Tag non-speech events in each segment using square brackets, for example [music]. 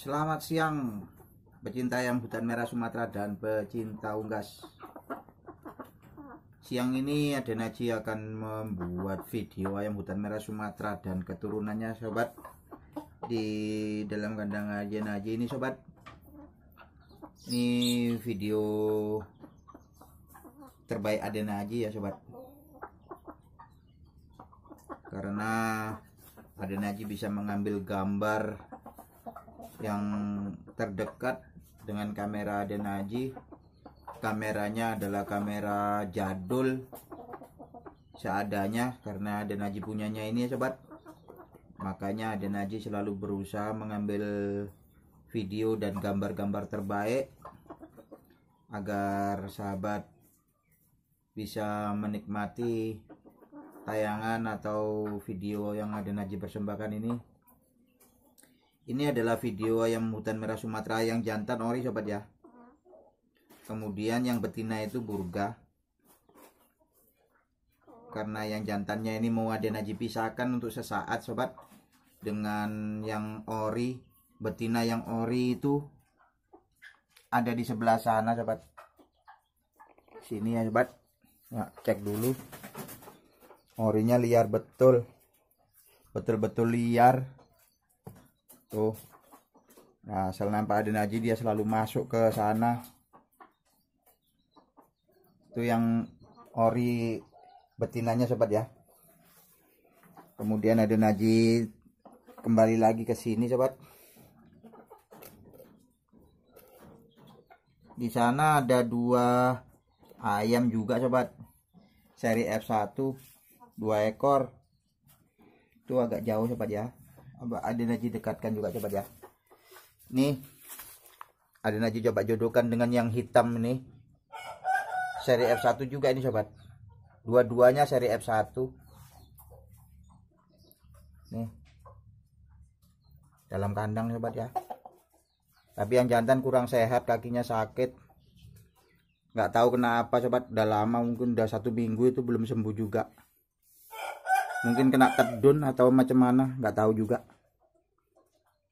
Selamat siang pecinta yang hutan merah Sumatera dan pecinta unggas. Siang ini ada Naji akan membuat video ayam hutan merah Sumatera dan keturunannya sobat di dalam kandang aja Naji ini sobat. Ini video terbaik ada Naji ya sobat. Karena ada Naji bisa mengambil gambar yang terdekat dengan kamera Denaji kameranya adalah kamera jadul seadanya karena Denaji punyanya ini ya sobat makanya Denaji selalu berusaha mengambil video dan gambar-gambar terbaik agar sahabat bisa menikmati tayangan atau video yang ada Najib persembahkan ini ini adalah video ayam hutan merah Sumatera yang jantan ori sobat ya. Kemudian yang betina itu burga. Karena yang jantannya ini mau ada naji pisahkan untuk sesaat sobat. Dengan yang ori, betina yang ori itu ada di sebelah sana sobat. Sini ya sobat. Nah, cek dulu. Orinya liar betul. Betul-betul liar tuh nah asal nampak ada Najib dia selalu masuk ke sana itu yang ori betinanya sobat ya kemudian ada Najib kembali lagi ke sini sobat di sana ada dua ayam juga sobat seri F1 dua ekor itu agak jauh sobat ya ada Naji dekatkan juga coba ya nih ada Naji coba jodohkan dengan yang hitam ini seri F1 juga ini sobat dua-duanya seri F1 nih dalam kandang sobat ya tapi yang jantan kurang sehat kakinya sakit nggak tahu kenapa sobat udah lama mungkin udah satu minggu itu belum sembuh juga mungkin kena kedun atau macam mana nggak tahu juga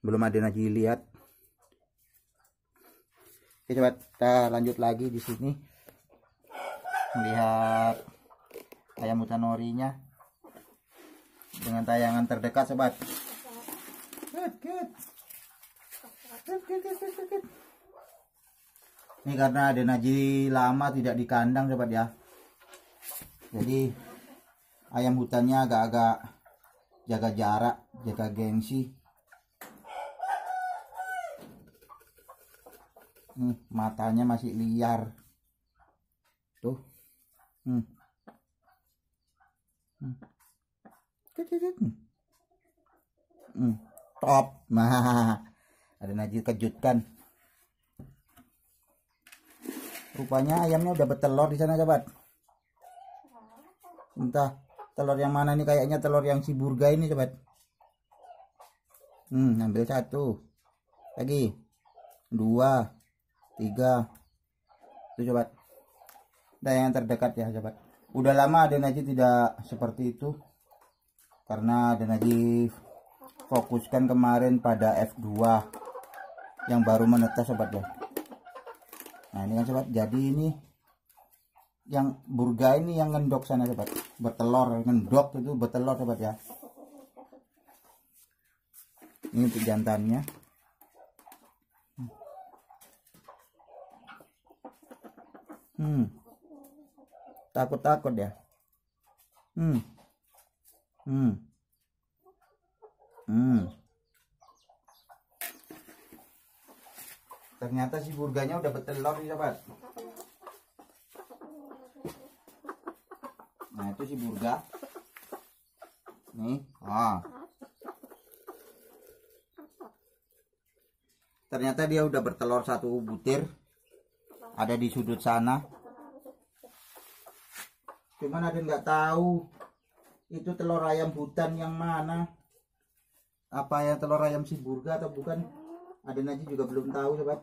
belum ada lagi lihat oke coba kita lanjut lagi di sini melihat ayam norinya dengan tayangan terdekat sobat good good good good, ini karena ada naji lama tidak di kandang sobat ya jadi ayam hutannya agak-agak jaga jarak jaga gengsi hmm, matanya masih liar tuh hmm. Hmm. Hmm. hmm. top nah [laughs] ada najis kejutkan rupanya ayamnya udah bertelur di sana sobat entah telur yang mana nih kayaknya telur yang si burga ini sobat hmm ambil satu lagi dua tiga itu coba. dan yang terdekat ya coba. udah lama ada Najib tidak seperti itu karena ada Najib fokuskan kemarin pada F2 yang baru menetas sobat ya nah ini kan sobat jadi ini yang burga ini yang ngendok sana sobat bertelur ngendok itu bertelur sobat ya ini untuk jantannya hmm takut takut ya hmm hmm hmm ternyata si burganya udah bertelur nih sobat apa sih burga nih ah ternyata dia udah bertelur satu butir ada di sudut sana cuman ada nggak tahu itu telur ayam hutan yang mana apa yang telur ayam si burga atau bukan ada aja juga belum tahu sobat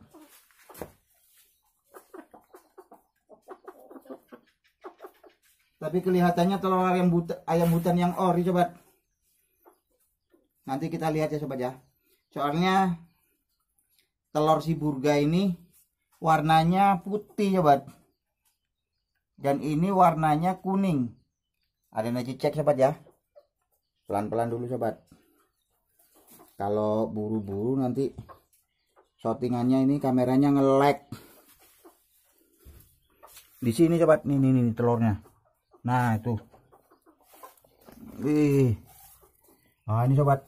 Tapi kelihatannya telur ayam, buta, ayam hutan yang ori coba. Nanti kita lihat ya sobat ya. Soalnya telur si burga ini warnanya putih sobat. Dan ini warnanya kuning. Ada nanti cek sobat ya. Pelan-pelan dulu sobat. Kalau buru-buru nanti shotingannya ini kameranya ngelek. Di sini sobat, nih nih nih telurnya nah itu wih nah ini sobat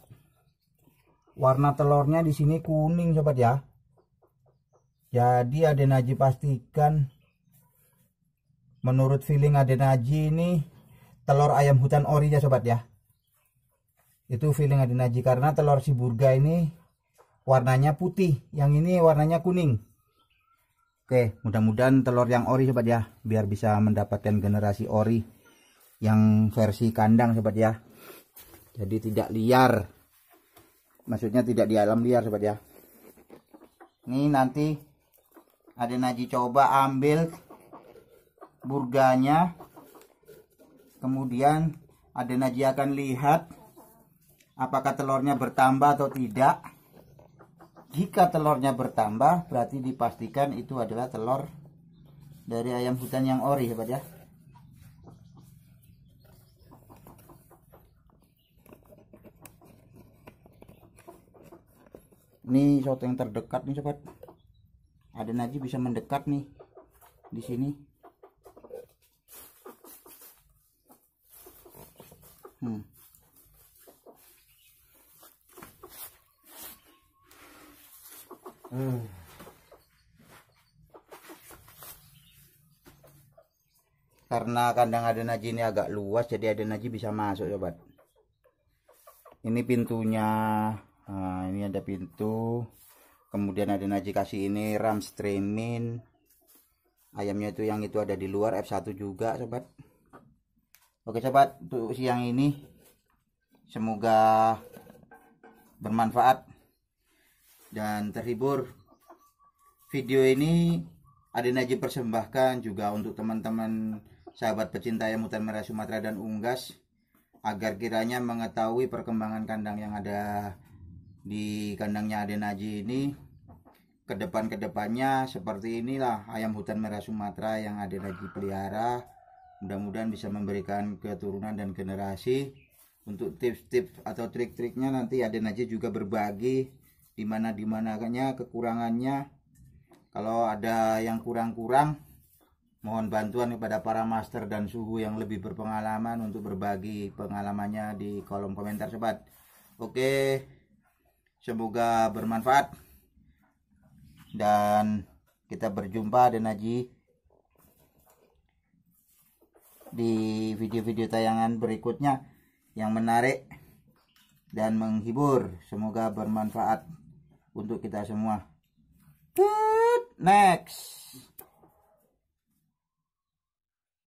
warna telurnya di sini kuning sobat ya jadi ada Haji pastikan menurut feeling ada Najib ini telur ayam hutan ori ya sobat ya itu feeling ada Najib karena telur si burga ini warnanya putih yang ini warnanya kuning Oke, mudah-mudahan telur yang ori sobat ya, biar bisa mendapatkan generasi ori yang versi kandang sobat ya. Jadi tidak liar. Maksudnya tidak di alam liar sobat ya. Ini nanti ada Naji coba ambil burganya. Kemudian ada Naji akan lihat apakah telurnya bertambah atau tidak. Jika telurnya bertambah, berarti dipastikan itu adalah telur dari ayam hutan yang ori, ya, Pak ya. Ini soto yang terdekat nih sobat. Ada naji bisa mendekat nih di sini. Hmm. karena kandang ada naji ini agak luas jadi ada naji bisa masuk sobat ini pintunya nah, ini ada pintu kemudian ada naji kasih ini ram streaming ayamnya itu yang itu ada di luar F1 juga sobat oke sobat untuk siang ini semoga bermanfaat dan terhibur video ini ada Najib persembahkan juga untuk teman-teman sahabat pecinta ayam hutan Merah Sumatera dan Unggas agar kiranya mengetahui perkembangan kandang yang ada di kandangnya Aden Haji ini ke depan kedepannya seperti inilah ayam hutan merah Sumatera yang ada lagi pelihara mudah-mudahan bisa memberikan keturunan dan generasi untuk tips-tips atau trik-triknya nanti Aden Haji juga berbagi dimana dimananya kekurangannya kalau ada yang kurang-kurang Mohon bantuan kepada para master dan suhu yang lebih berpengalaman untuk berbagi pengalamannya di kolom komentar sobat. Oke, semoga bermanfaat dan kita berjumpa dan Haji di video-video tayangan berikutnya yang menarik dan menghibur. Semoga bermanfaat untuk kita semua. Good next.